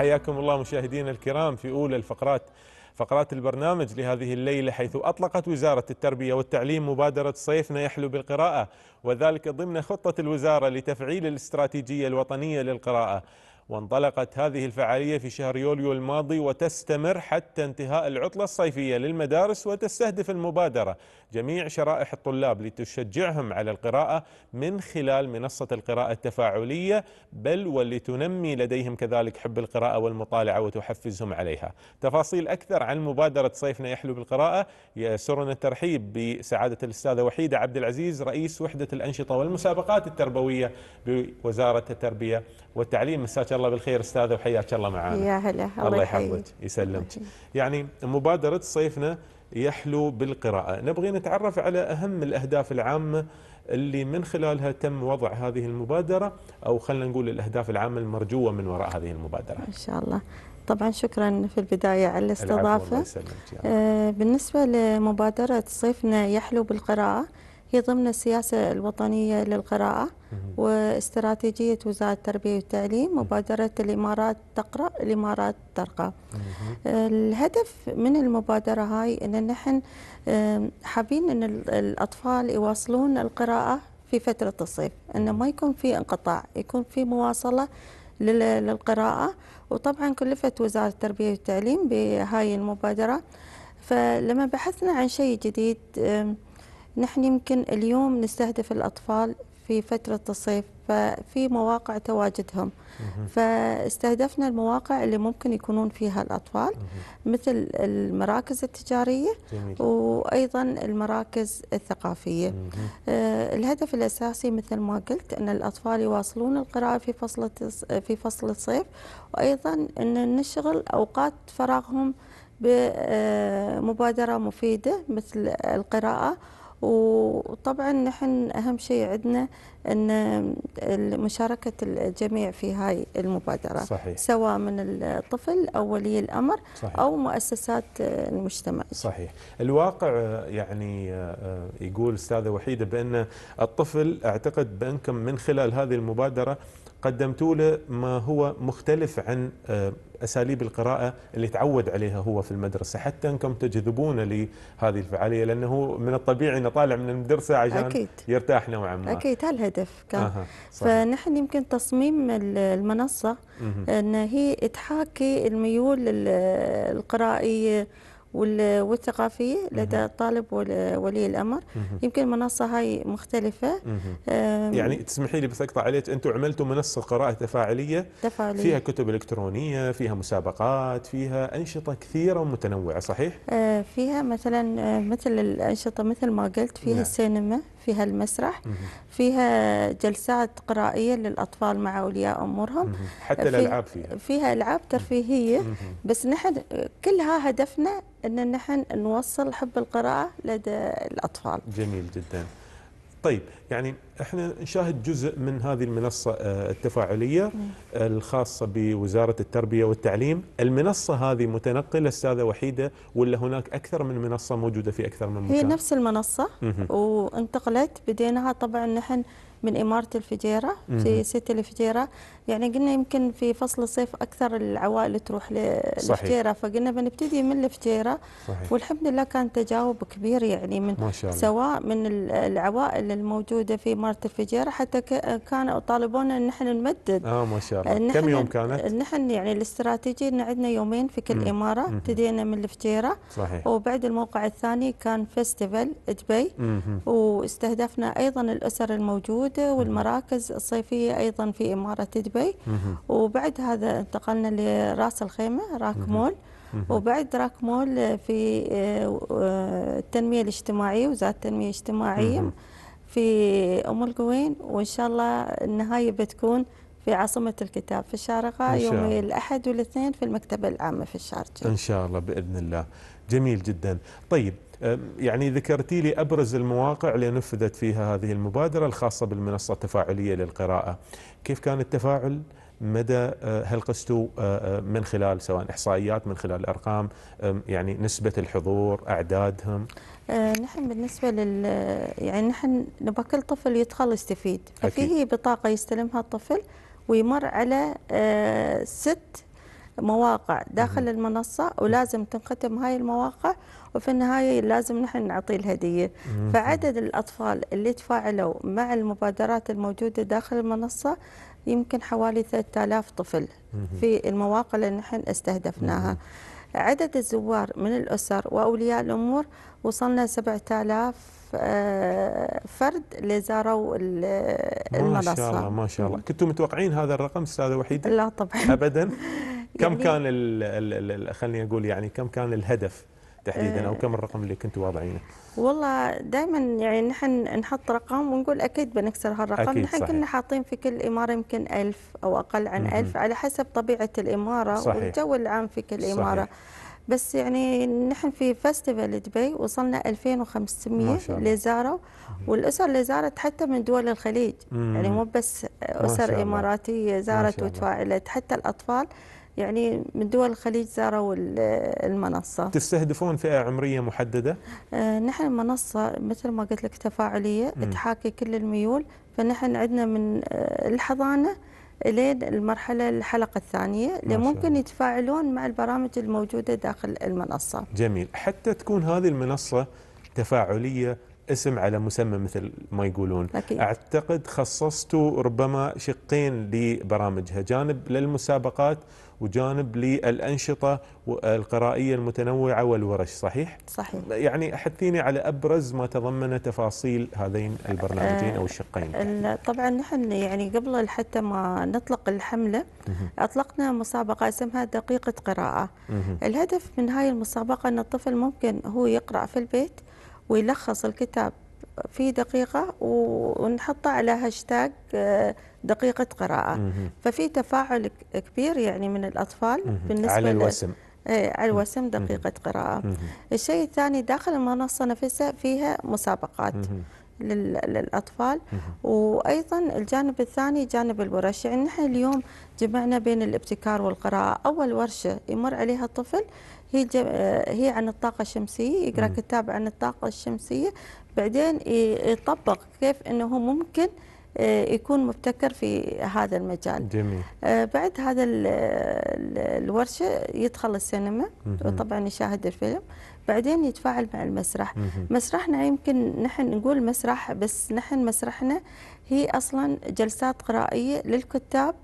حياكم الله مشاهدينا الكرام في أولى الفقرات فقرات البرنامج لهذه الليلة حيث أطلقت وزارة التربية والتعليم مبادرة صيفنا يحلو بالقراءة وذلك ضمن خطة الوزارة لتفعيل الاستراتيجية الوطنية للقراءة وانطلقت هذه الفعالية في شهر يوليو الماضي وتستمر حتى انتهاء العطلة الصيفية للمدارس وتستهدف المبادرة جميع شرائح الطلاب لتشجعهم على القراءة من خلال منصة القراءة التفاعلية بل ولتنمي لديهم كذلك حب القراءة والمطالعة وتحفزهم عليها تفاصيل أكثر عن مبادرة صيفنا يحلو بالقراءة يسرنا الترحيب بسعادة الأستاذة وحيدة عبد العزيز رئيس وحدة الأنشطة والمسابقات التربوية بوزارة التربية والتعليم مساك الله بالخير استاذه وحياك الله معنا يا هلا الله يحفظك يسلمك يعني مبادره صيفنا يحلو بالقراءه نبغي نتعرف على اهم الاهداف العامه اللي من خلالها تم وضع هذه المبادره او خلينا نقول الاهداف العامه المرجوه من وراء هذه المبادره ان شاء الله طبعا شكرا في البداية على الاستضافة آه، بالنسبة لمبادرة صيفنا يحلو بالقراءة هي ضمن السياسة الوطنية للقراءة واستراتيجية وزارة التربية والتعليم مبادرة الإمارات تقرأ الإمارات ترقى آه، الهدف من المبادرة هاي أن نحن آه، حابين أن الأطفال يواصلون القراءة في فترة الصيف أنه ما يكون في انقطاع يكون في مواصلة للقراءة وطبعا كلفت وزارة التربية والتعليم بهاي المبادرة فلما بحثنا عن شيء جديد نحن يمكن اليوم نستهدف الأطفال في فترة الصيف ففي مواقع تواجدهم فاستهدفنا المواقع اللي ممكن يكونون فيها الأطفال مثل المراكز التجارية وأيضا المراكز الثقافية آه، الهدف الأساسي مثل ما قلت أن الأطفال يواصلون القراءة في فصل في فصل الصيف وأيضا أن نشغل أوقات فراغهم بمبادرة آه، مفيدة مثل القراءة وطبعا نحن أهم شيء عندنا أن مشاركة الجميع في هاي المبادرة صحيح. سواء من الطفل أو ولي الأمر صحيح. أو مؤسسات المجتمع صحيح الواقع آه، يعني آه، آه، يقول أستاذة وحيدة بأن الطفل أعتقد بأنكم من خلال هذه المبادرة قدمتوا له ما هو مختلف عن آه، اساليب القراءه اللي تعود عليها هو في المدرسه حتى انكم تجذبونه لهذه الفعاليه لانه من الطبيعي انه طالع من المدرسه عشان أكيد. يرتاح نوعا ما اكيد هالهدف كان أه. فنحن يمكن تصميم المنصه ان هي تحاكي الميول القرائيه والثقافيه لدى الطالب وولي الامر يمكن المنصه هاي مختلفه يعني تسمحي لي بس اقطع عليك انتم عملتوا منصه قراءه تفاعليه تفاعليه فيها كتب الكترونيه فيها مسابقات فيها انشطه كثيره ومتنوعه صحيح آه، فيها مثلا آه، مثل الانشطه مثل ما قلت فيها نعم. السينما فيها المسرح فيها جلسات قرائية للأطفال مع أولياء أمورهم حتى في الألعاب فيها فيها ألعاب ترفيهية بس نحن كلها هدفنا أن نحن نوصل حب القراءة لدى الأطفال جميل جداً طيب يعني احنا نشاهد جزء من هذه المنصه آه، التفاعليه الخاصه بوزاره التربيه والتعليم، المنصه هذه متنقله استاذه وحيده ولا هناك اكثر من منصه موجوده في اكثر من مكان؟ هي نفس المنصه وانتقلت بديناها طبعا نحن من إمارة الفجيرة في سيتي الفجيرة يعني قلنا يمكن في فصل الصيف أكثر العوائل تروح للفجيرة فقلنا بنبتدي من الفجيرة صحيح. والحمد لله كان تجاوب كبير يعني من ما شاء الله. سواء من العوائل الموجودة في إمارة الفجيرة حتى كانوا طالبونا أن نحن نمدد آه ما شاء الله كم يوم كانت؟ نحن يعني الاستراتيجي أن عندنا يومين في كل مم. إمارة ابتدينا من الفجيرة صحيح. وبعد الموقع الثاني كان فيستيفال دبي واستهدفنا أيضا الأسر الموجوده موجودة والمراكز الصيفية أيضا في إمارة دبي وبعد هذا انتقلنا لراس الخيمة راك مول وبعد راك مول في آه، التنمية الاجتماعية وزارة التنمية الاجتماعية في أم القوين وإن شاء الله النهاية بتكون في عاصمة الكتاب في الشارقة يوم الأحد والاثنين في المكتبة العامة في الشارقة إن شاء الله بإذن الله جميل جدا طيب يعني ذكرتي لي أبرز المواقع اللي نفذت فيها هذه المبادرة الخاصة بالمنصة التفاعلية للقراءة كيف كان التفاعل مدى أه، هل قستوا أه، أه، من خلال سواء إحصائيات من خلال الأرقام يعني نسبة الحضور أعدادهم نحن بالنسبة لل يعني نحن نبغى كل طفل يدخل يستفيد ففيه بطاقة يستلمها الطفل ويمر على ست مواقع داخل المنصة ولازم تنختم هاي المواقع وفي النهاية لازم نحن نعطيه الهدية فعدد الأطفال اللي تفاعلوا مع المبادرات الموجودة داخل المنصة يمكن حوالي 3000 طفل في المواقع اللي نحن استهدفناها عدد الزوار من الأسر وأولياء الأمور وصلنا 7000 آه، فرد اللي زاروا المنصة ما شاء الله ما شاء الله كنتم متوقعين هذا الرقم أستاذة وحيدة؟ لا طبعا أبدا كم يعني كان خليني أقول يعني كم كان الهدف تحديدا او إيه. كم الرقم اللي كنتوا واضعينه؟ والله دائما يعني نحن نحط رقم ونقول اكيد بنكسر هالرقم أكيد نحن صحيح. كنا حاطين في كل اماره يمكن ألف او اقل عن ألف على حسب طبيعه الاماره صحيح. والجو العام في كل اماره صحيح. بس يعني نحن في فيستيفال دبي وصلنا 2500 اللي زاروا والاسر اللي زارت حتى من دول الخليج يعني مم. يعني مو بس اسر اماراتيه زارت وتفاعلت حتى الاطفال يعني من دول الخليج زاروا المنصة تستهدفون فئة عمرية محددة؟ آه نحن المنصة مثل ما قلت لك تفاعلية م. تحاكي كل الميول فنحن عندنا من آه، الحضانة إلى المرحلة الحلقة الثانية اللي ممكن يتفاعلون مع البرامج الموجودة داخل المنصة جميل حتى تكون هذه المنصة تفاعلية اسم على مسمى مثل ما يقولون أكيد. أعتقد خصصتوا ربما شقين لبرامجها جانب للمسابقات وجانب للأنشطة القرائية المتنوعة والورش صحيح؟ صحيح يعني حثيني على أبرز ما تضمن تفاصيل هذين البرنامجين أو الشقين آه، طبعا نحن يعني قبل حتى ما نطلق الحملة أطلقنا مسابقة اسمها دقيقة قراءة الهدف من هاي المسابقة أن الطفل ممكن هو يقرأ في البيت ويلخص الكتاب في دقيقة ونحطه على هاشتاج آه، دقيقة قراءة ففي تفاعل كبير يعني من الأطفال بالنسبة على الوسم إيه، على الوسم دقيقة قراءة الشيء الثاني داخل المنصة نفسها فيها مسابقات مه. للأطفال وأيضا الجانب الثاني جانب الورش يعني نحن اليوم جمعنا بين الابتكار والقراءة أول ورشة يمر عليها الطفل هي آه، هي عن الطاقة الشمسية يقرأ كتاب عن الطاقة الشمسية بعدين يطبق كيف أنه ممكن آه، يكون مبتكر في هذا المجال جميل. آه، بعد هذا الورشة يدخل السينما وطبعا يشاهد الفيلم بعدين يتفاعل مع المسرح مسرحنا يمكن نحن نقول مسرح بس نحن مسرحنا هي أصلا جلسات قرائية للكتاب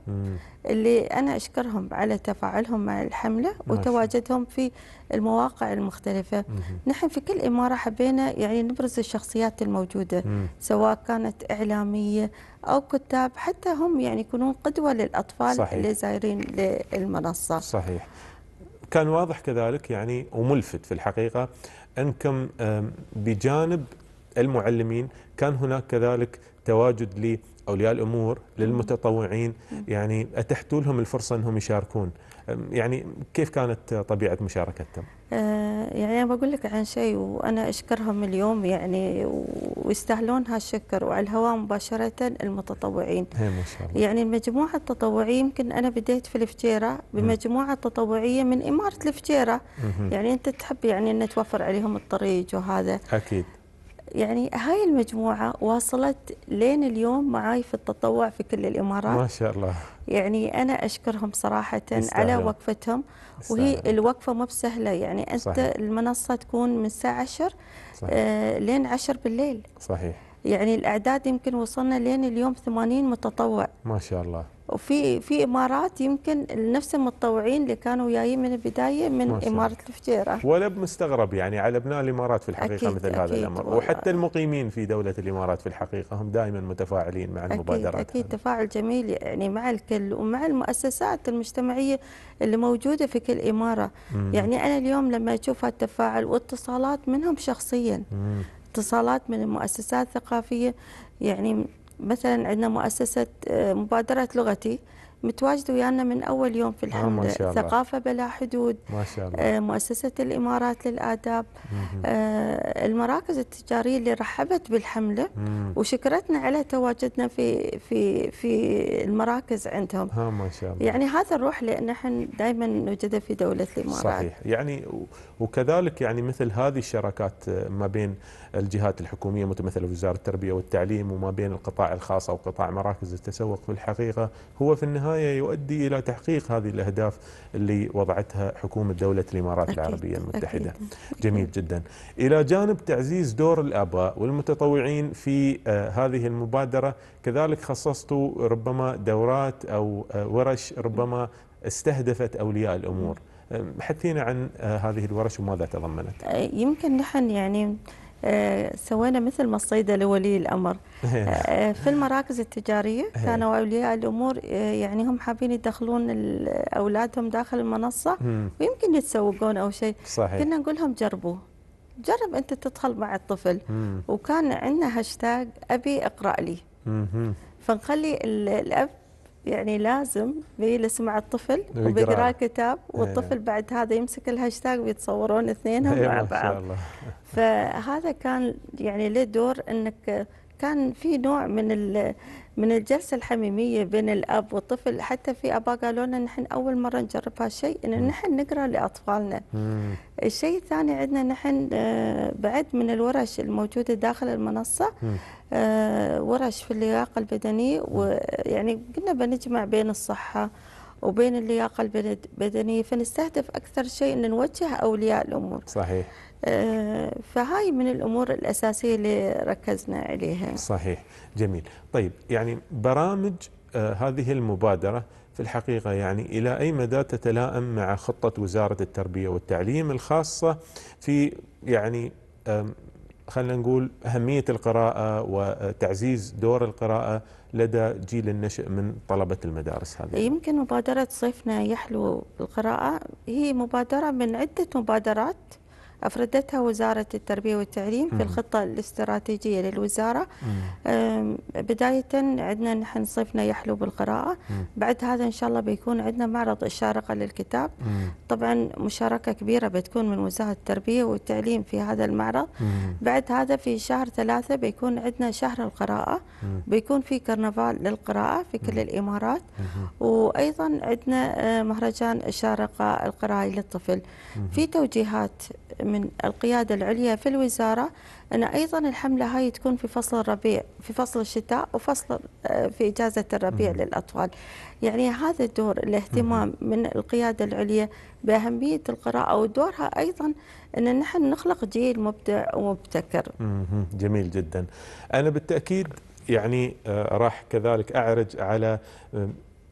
اللي أنا أشكرهم على تفاعلهم مع الحملة وتواجدهم في المواقع المختلفة نحن في كل إمارة حبينا يعني نبرز الشخصيات الموجودة سواء كانت إعلامية أو كتاب حتى هم يعني يكونون قدوة للأطفال صحيح. اللي زايرين للمنصة صحيح كان واضح كذلك يعني وملفت في الحقيقة أنكم بجانب المعلمين كان هناك كذلك تواجد لأولياء الأمور للمتطوعين يعني أتحتولهم الفرصة أنهم يشاركون يعني كيف كانت طبيعة مشاركتهم؟ آه، يعني أنا بقول لك عن شيء وأنا أشكرهم اليوم يعني ويستاهلون هالشكر وعلى الهواء مباشرة المتطوعين إيه، ما شاء الله. يعني المجموعة التطوعية يمكن أنا بديت في الفجيرة بمجموعة تطوعية من إمارة الفجيرة يعني أنت تحب يعني أن توفر عليهم الطريق وهذا أكيد يعني هاي المجموعة واصلت لين اليوم معاي في التطوع في كل الإمارات ما شاء الله يعني أنا أشكرهم صراحة استهل. على وقفتهم استهل. وهي الوقفة مو بسهلة يعني أنت صحيح. المنصة تكون من الساعة 10 صحيح. آه لين 10 بالليل صحيح يعني الاعداد يمكن وصلنا لين اليوم 80 متطوع ما شاء الله وفي في امارات يمكن نفس المتطوعين اللي كانوا جايين من البدايه من اماره الفجيره ولا بمستغرب يعني على ابناء الامارات في الحقيقه أكيد مثل أكيد هذا الامر وحتى المقيمين في دوله الامارات في الحقيقه هم دائما متفاعلين مع أكيد المبادرات اكيد أكيد تفاعل جميل يعني مع الكل ومع المؤسسات المجتمعيه اللي موجوده في كل اماره مم. يعني انا اليوم لما اشوف هالتفاعل واتصالات منهم شخصيا مم. اتصالات من المؤسسات الثقافية يعني مثلا عندنا مؤسسة آه، مبادرة لغتي متواجد ويانا من اول يوم في آه، الحمد ما شاء الله. ثقافه بلا حدود ما شاء الله. آه، مؤسسه الامارات للاداب آه، المراكز التجاريه اللي رحبت بالحمله وشكرتنا على تواجدنا في في في المراكز عندهم ها ما شاء الله. يعني هذا الروح لان احنا دائما نوجد في دوله الامارات صحيح يعني وكذلك يعني مثل هذه الشراكات ما بين الجهات الحكوميه متمثله في وزاره التربيه والتعليم وما بين القطاع الخاص او قطاع مراكز التسوق في الحقيقه هو في النهايه النهاية يؤدي إلى تحقيق هذه الأهداف اللي وضعتها حكومة دولة الإمارات أكيد العربية المتحدة أكيد جميل جدا إلى جانب تعزيز دور الآباء والمتطوعين في آه، هذه المبادرة كذلك خصصت ربما دورات أو آه، ورش ربما استهدفت أولياء الأمور حكينا عن آه، هذه الورش وماذا تضمنت يمكن نحن يعني آه، سوينا مثل ما الصيدة لولي الأمر آه، في المراكز التجارية كانوا أولياء الأمور آه، يعني هم حابين يدخلون أولادهم داخل المنصة ويمكن يتسوقون أو شيء صحيح. كنا نقول لهم جربوا جرب أنت تدخل مع الطفل وكان عندنا هاشتاج أبي اقرأ لي فنخلي الأب يعني لازم بيجلس مع الطفل وبيقرا كتاب إيه. والطفل بعد هذا يمسك الهاشتاج ويتصورون اثنينهم إيه، مع بعض فهذا كان يعني له دور انك كان في نوع من من الجلسه الحميميه بين الاب والطفل حتى في اباء قالوا لنا نحن اول مره نجرب هالشيء ان نحن نقرا لاطفالنا. الشيء الثاني عندنا نحن آه، بعد من الورش الموجوده داخل المنصه آه، ورش في اللياقه البدنيه ويعني قلنا بنجمع بين الصحه وبين اللياقه البدنيه فنستهدف اكثر شيء ان نوجه اولياء الامور. صحيح. آه، فهاي من الامور الاساسيه اللي ركزنا عليها. صحيح، جميل. طيب يعني برامج آه، هذه المبادره في الحقيقه يعني الى اي مدى تتلائم مع خطه وزاره التربيه والتعليم الخاصه في يعني خلينا نقول أهمية القراءة وتعزيز دور القراءة لدى جيل النشء من طلبة المدارس هذه إيه، يمكن مبادرة صيفنا يحلو بالقراءة هي مبادرة من عدة مبادرات أفردتها وزارة التربية والتعليم في الخطة الاستراتيجية للوزارة بداية عندنا نحن صيفنا يحلو بالقراءة بعد هذا إن شاء الله بيكون عندنا معرض الشارقة للكتاب طبعا مشاركة كبيرة بتكون من وزارة التربية والتعليم في هذا المعرض بعد هذا في شهر ثلاثة بيكون عندنا شهر القراءة بيكون في كرنفال للقراءة في كل الإمارات وأيضا عندنا أه، مهرجان الشارقة القرائي للطفل في توجيهات من القيادة العليا في الوزارة أن أيضا الحملة هاي تكون في فصل الربيع في فصل الشتاء وفصل آه، في إجازة الربيع م. للأطفال يعني هذا الدور الاهتمام من القيادة العليا بأهمية القراءة ودورها أيضا أن نحن نخلق جيل مبدع ومبتكر جميل جدا أنا بالتأكيد يعني آه، راح كذلك أعرج على آه،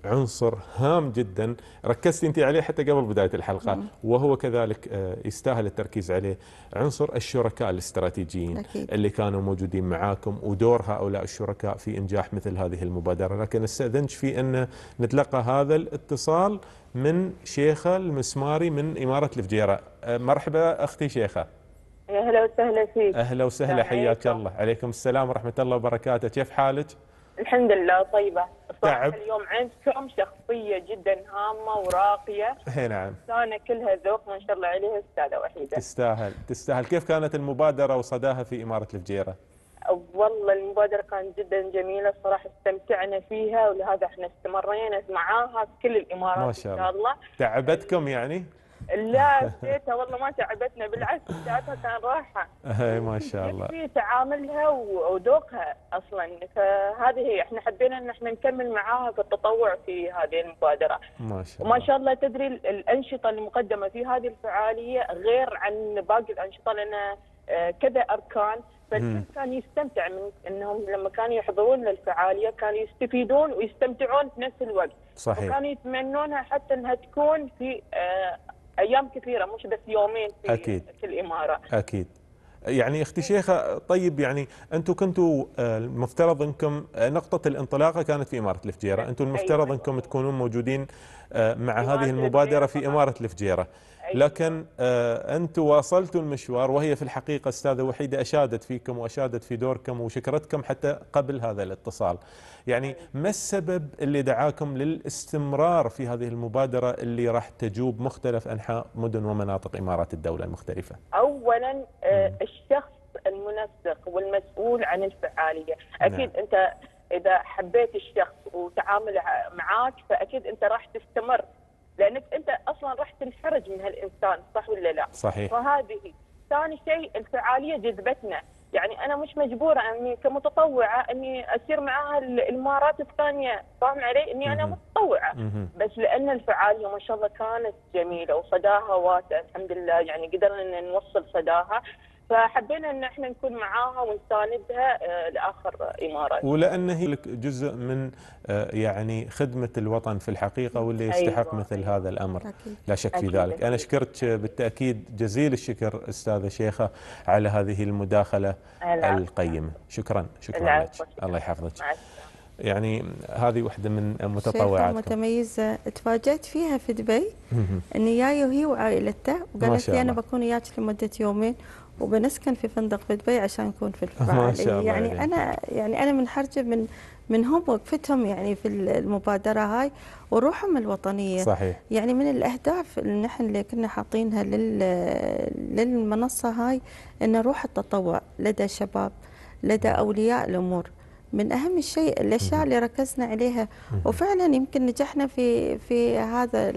عنصر هام جدا ركزت انت عليه حتى قبل بدايه الحلقه وهو كذلك آه، يستاهل التركيز عليه عنصر الشركاء الاستراتيجيين أكيد. اللي كانوا موجودين معاكم ودور هؤلاء الشركاء في انجاح مثل هذه المبادره لكن استاذنك في ان نتلقى هذا الاتصال من شيخه المسماري من اماره الفجيره آه، مرحبا اختي شيخه اهلا وسهلا فيك اهلا وسهلا حياك الله عليكم السلام ورحمه الله وبركاته كيف حالك الحمد لله طيبه تعب اليوم عندكم شخصية جدا هامة وراقية اي نعم إنسانة كلها ذوق ما شاء الله عليها أستاذة وحيدة تستاهل تستاهل كيف كانت المبادرة وصداها في إمارة الفجيرة؟ والله المبادرة كانت جدا جميلة الصراحة استمتعنا فيها ولهذا احنا استمرينا معاها في كل الإمارات ما شاء الله إن شاء الله تعبتكم يعني؟ لا بديتها والله ما تعبتنا بالعكس ساعتها كان راحه. اي ما شاء الله. في تعاملها وذوقها اصلا فهذه هي احنا حبينا ان احنا نكمل معاها في التطوع في هذه المبادره. ما شاء الله. وما شاء الله تدري الانشطه المقدمه في هذه الفعاليه غير عن باقي الانشطه لان آه، كذا اركان فالناس كان يستمتع من انهم لما كانوا يحضرون للفعاليه كانوا يستفيدون ويستمتعون في نفس الوقت صحيح وكانوا يتمنونها حتى انها تكون في آه، ايام كثيره مش بس يومين في, أكيد. في الاماره اكيد يعني اختي إيه. شيخه طيب يعني انتم كنتوا آه، المفترض انكم آه، نقطه الانطلاقه كانت في اماره الفجيره، أيوة. انتم المفترض انكم تكونون موجودين آه، مع هذه المبادره في اماره الفجيره. أيوة. لكن انتم واصلتوا المشوار وهي في الحقيقه استاذه وحيده اشادت فيكم واشادت في دوركم وشكرتكم حتى قبل هذا الاتصال. يعني أيوة. ما السبب اللي دعاكم للاستمرار في هذه المبادره اللي راح تجوب مختلف انحاء مدن ومناطق امارات الدوله المختلفه؟ اولا آه، الشخص المنسق والمسؤول عن الفعاليه نعم. اكيد انت اذا حبيت الشخص وتعامل معاك فاكيد انت راح تستمر لانك انت اصلا راح تنحرج من هالانسان صح ولا لا صحيح فهذه ثاني شيء الفعاليه جذبتنا يعني انا مش مجبوره اني كمتطوعه اني اصير معاها الامارات الثانيه فاهم علي اني انا متطوعه بس لان الفعاليه ما شاء الله كانت جميله وصداها واسع الحمد لله يعني قدرنا ان نوصل صداها فحبينا ان احنا نكون معاها ونساندها آه، لاخر امارات ولان هي جزء من آه، يعني خدمه الوطن في الحقيقه واللي أيوة. يستحق أيوة. مثل هذا الامر أكيد. لا شك في ذلك انا شكرت بالتاكيد جزيل الشكر استاذه شيخه على هذه المداخله العفو. القيمه شكرا شكرا لك الله يحفظك يعني هذه واحده من متطوعات متميزه تفاجات فيها في دبي ان جايه وهي وعائلتها وقالت لي انا بكون وياك لمده يومين وبنسكن في فندق في دبي عشان نكون في الفعاليه يعني, يعني انا يعني انا من من منهم وقفتهم يعني في المبادره هاي وروحهم الوطنيه صحيح. يعني من الاهداف اللي نحن اللي كنا حاطينها للمنصه هاي ان روح التطوع لدى الشباب لدى اولياء الامور من أهم الشيء الأشياء اللي ركزنا عليها وفعلا يمكن نجحنا في في هذا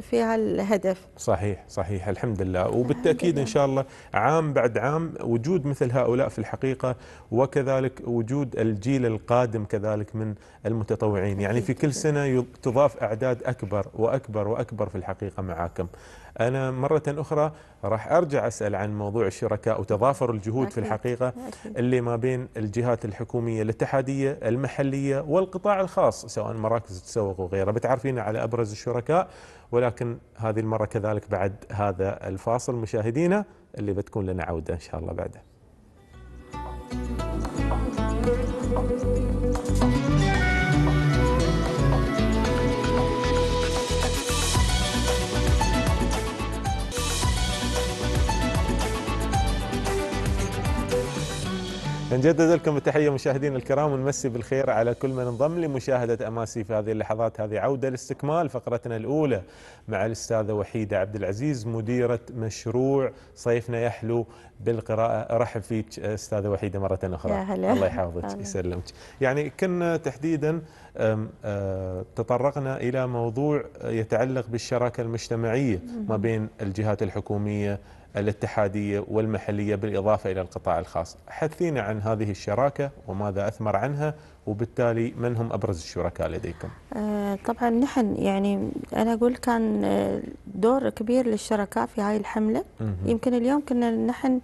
في هالهدف صحيح صحيح الحمد لله وبالتأكيد إن شاء الله عام بعد عام وجود مثل هؤلاء في الحقيقة وكذلك وجود الجيل القادم كذلك من المتطوعين يعني في كل سنة تضاف أعداد أكبر وأكبر وأكبر في الحقيقة معاكم أنا مرة أخرى راح أرجع أسأل عن موضوع الشركاء وتضافر الجهود أكيد. في الحقيقة أكيد. اللي ما بين الجهات الحكومية الاتحادية المحلية والقطاع الخاص سواء مراكز التسوق وغيرها بتعرفينا على أبرز الشركاء ولكن هذه المرة كذلك بعد هذا الفاصل مشاهدينا اللي بتكون لنا عودة إن شاء الله بعده نجدد لكم التحية مشاهدينا الكرام ونمسي بالخير على كل من انضم لمشاهدة أماسي في هذه اللحظات هذه عودة لاستكمال فقرتنا الأولى مع الأستاذة وحيدة عبد العزيز مديرة مشروع صيفنا يحلو بالقراءة أرحب فيك أستاذة وحيدة مرة أخرى يا هلا. الله يحفظك يسلمك يعني كنا تحديدا أه، تطرقنا إلى موضوع يتعلق بالشراكة المجتمعية ما بين الجهات الحكومية الاتحادية والمحلية بالإضافة إلى القطاع الخاص حثينا عن هذه الشراكة وماذا أثمر عنها وبالتالي من هم أبرز الشركاء لديكم آه، طبعا نحن يعني أنا أقول كان آه، دور كبير للشركاء في هاي الحملة يمكن اليوم كنا نحن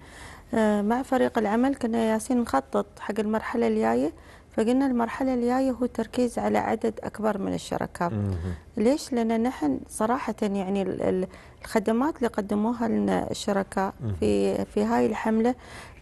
آه، مع فريق العمل كنا ياسين نخطط حق المرحلة الجاية فقلنا المرحلة الجاية هو تركيز على عدد أكبر من الشركاء ليش؟ لأن نحن صراحة يعني الخدمات اللي قدموها لنا الشركاء في في هاي الحمله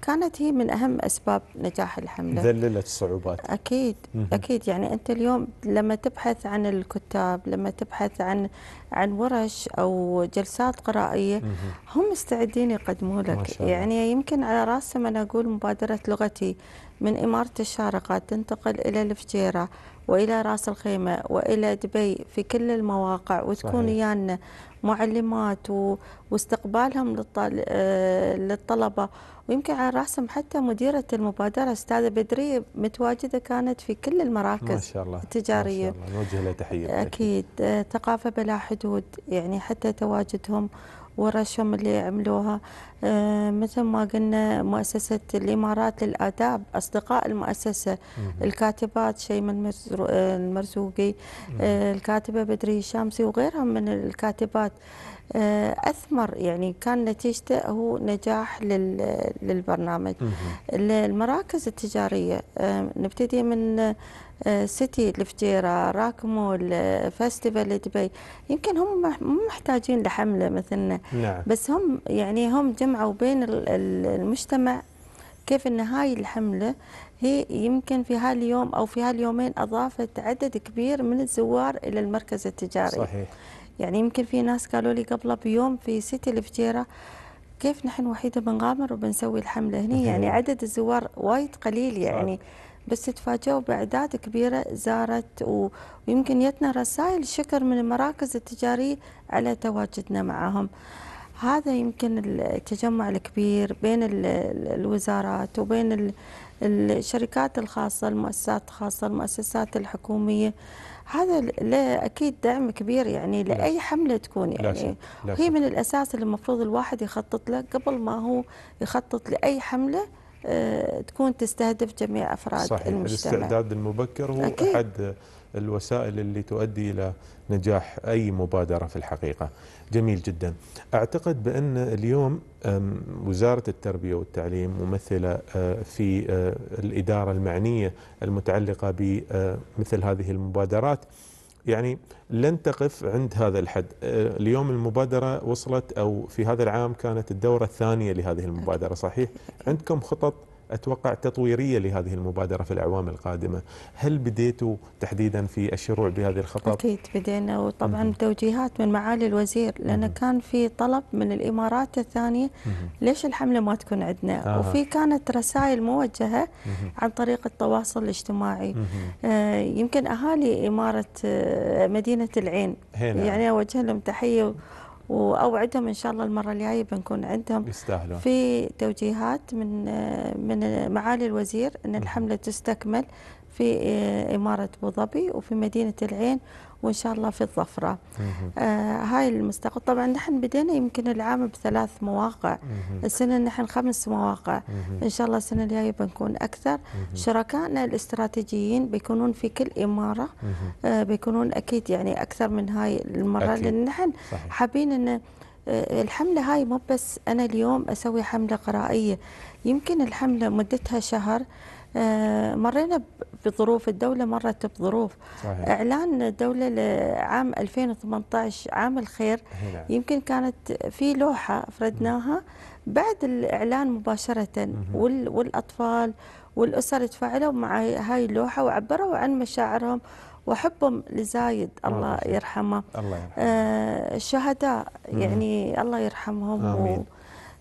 كانت هي من اهم اسباب نجاح الحمله ذللت الصعوبات اكيد مم. اكيد يعني انت اليوم لما تبحث عن الكتاب لما تبحث عن عن ورش او جلسات قرائيه مم. هم مستعدين يقدموا لك يعني يمكن على راسهم انا اقول مبادره لغتي من اماره الشارقه تنتقل الى الفجيره والى راس الخيمه والى دبي في كل المواقع وتكون ويانا معلمات واستقبالهم آه، للطلبه ويمكن على راسهم حتى مديره المبادره استاذه بدريه متواجده كانت في كل المراكز ما شاء الله التجاريه ما شاء الله نوجه لها تحيه اكيد آه، ثقافه بلا حدود يعني حتى تواجدهم ورشهم اللي عملوها آه، مثل ما قلنا مؤسسة الإمارات للآداب أصدقاء المؤسسة الكاتبات شيماء آه، المرزوقي آه، الكاتبة بدري الشامسي وغيرها من الكاتبات أثمر يعني كان نتيجته هو نجاح للبرنامج المراكز التجارية نبتدي من سيتي الفجيرة راكمو فاستيفال دبي يمكن هم مو محتاجين لحملة مثلنا نعم. بس هم يعني هم جمعوا بين المجتمع كيف ان هاي الحمله هي يمكن في هاليوم او في هاليومين اضافت عدد كبير من الزوار الى المركز التجاري صحيح يعني يمكن في ناس قالوا لي قبل بيوم في سيتي الفجيره كيف نحن وحيده بنغامر وبنسوي الحمله هنا يعني عدد الزوار وايد قليل يعني صح. بس تفاجئوا باعداد كبيره زارت ويمكن يتنا رسائل شكر من المراكز التجاريه على تواجدنا معهم. هذا يمكن التجمع الكبير بين الوزارات وبين الشركات الخاصة المؤسسات الخاصة المؤسسات الحكومية هذا له أكيد دعم كبير يعني لأي حملة تكون يعني وهي من الأساس اللي المفروض الواحد يخطط له قبل ما هو يخطط لأي حملة آه، تكون تستهدف جميع افراد صحيح المجتمع الاستعداد المبكر هو أكيد. احد الوسائل اللي تؤدي الى نجاح اي مبادره في الحقيقه. جميل جدا. اعتقد بان اليوم وزاره التربيه والتعليم ممثله آه، في آه، الاداره المعنيه المتعلقه بمثل هذه المبادرات يعني لن تقف عند هذا الحد آه، اليوم المبادرة وصلت أو في هذا العام كانت الدورة الثانية لهذه المبادرة صحيح عندكم خطط اتوقع تطويريه لهذه المبادره في الاعوام القادمه، هل بديتوا تحديدا في الشروع بهذه الخطط؟ اكيد بدينا وطبعا مم. توجيهات من معالي الوزير لانه كان في طلب من الامارات الثانيه مم. ليش الحمله ما تكون عندنا؟ آه. وفي كانت رسائل موجهه مم. عن طريق التواصل الاجتماعي آه يمكن اهالي اماره آه، مدينه العين هنا. يعني اوجه لهم تحيه واوعدهم ان شاء الله المره الجايه بنكون عندهم يستاهلون في توجيهات من من معالي الوزير ان الحمله تستكمل في آه، اماره ابو ظبي وفي مدينه العين وإن شاء الله في الظفرة آه هاي المستقبل طبعا نحن بدينا يمكن العام بثلاث مواقع السنة نحن خمس مواقع إن شاء الله السنة الجاية بنكون أكثر شركائنا الاستراتيجيين بيكونون في كل إمارة آه بيكونون أكيد يعني أكثر من هاي المرة أكيد. لأن نحن حابين أن آه، الحملة هاي مو بس أنا اليوم أسوي حملة قرائية يمكن الحملة مدتها شهر آه، مرينا بظروف الدولة مرت بظروف صحيح. إعلان الدولة لعام 2018 عام الخير هنا. يمكن كانت في لوحة أفردناها بعد الإعلان مباشرة وال والأطفال والأسر تفاعلوا مع هاي اللوحة وعبروا عن مشاعرهم وحبهم لزايد الله يرحمه الله يرحمه آه الشهداء يعني الله يرحمهم آمين. و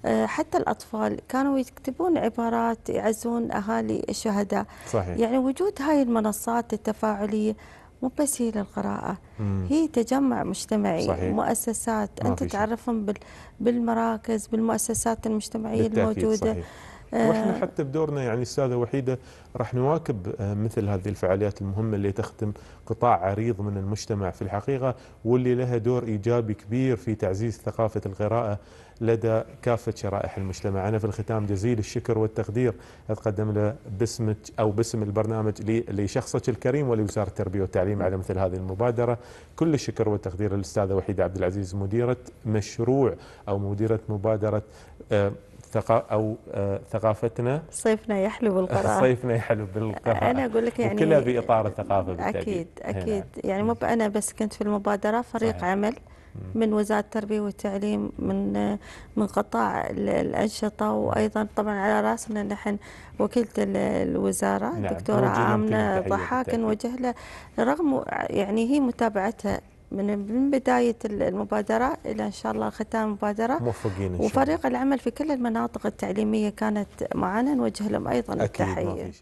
آه، حتى الأطفال كانوا يكتبون عبارات يعزون أهالي الشهداء صحيح. يعني وجود هاي المنصات التفاعلية مو بس هي للقراءة مم. هي تجمع مجتمعي صحيح. مؤسسات أنت تعرفهم بال... بالمراكز بالمؤسسات المجتمعية الموجودة صحيح. واحنا آه، حتى بدورنا يعني استاذه وحيده راح نواكب آه، مثل هذه الفعاليات المهمه اللي تخدم قطاع عريض من المجتمع في الحقيقه واللي لها دور ايجابي كبير في تعزيز ثقافه القراءه لدى كافة شرائح المجتمع أنا في الختام جزيل الشكر والتقدير أتقدم له باسمك أو باسم البرنامج لشخصك الكريم ولوزارة التربية والتعليم على مثل هذه المبادرة كل الشكر والتقدير للأستاذة وحيدة عبد العزيز مديرة مشروع أو مديرة مبادرة آه، او آه، ثقافتنا صيفنا يحلو بالقراءة صيفنا يحلو بالقراءة انا اقول لك يعني كلها باطار الثقافه بالتأكيد اكيد اكيد نعم. يعني مو انا بس كنت في المبادره فريق صحيح. عمل من وزاره التربيه والتعليم من من قطاع الانشطه وايضا طبعا على راسنا نحن وكيله الوزاره نعم. دكتوره عامنه ضحاك نوجه له رغم يعني هي متابعتها من من بدايه المبادره الى ان شاء الله ختام المبادره موفقين إن وفريق العمل في كل المناطق التعليميه كانت معنا نوجه لهم ايضا التحيه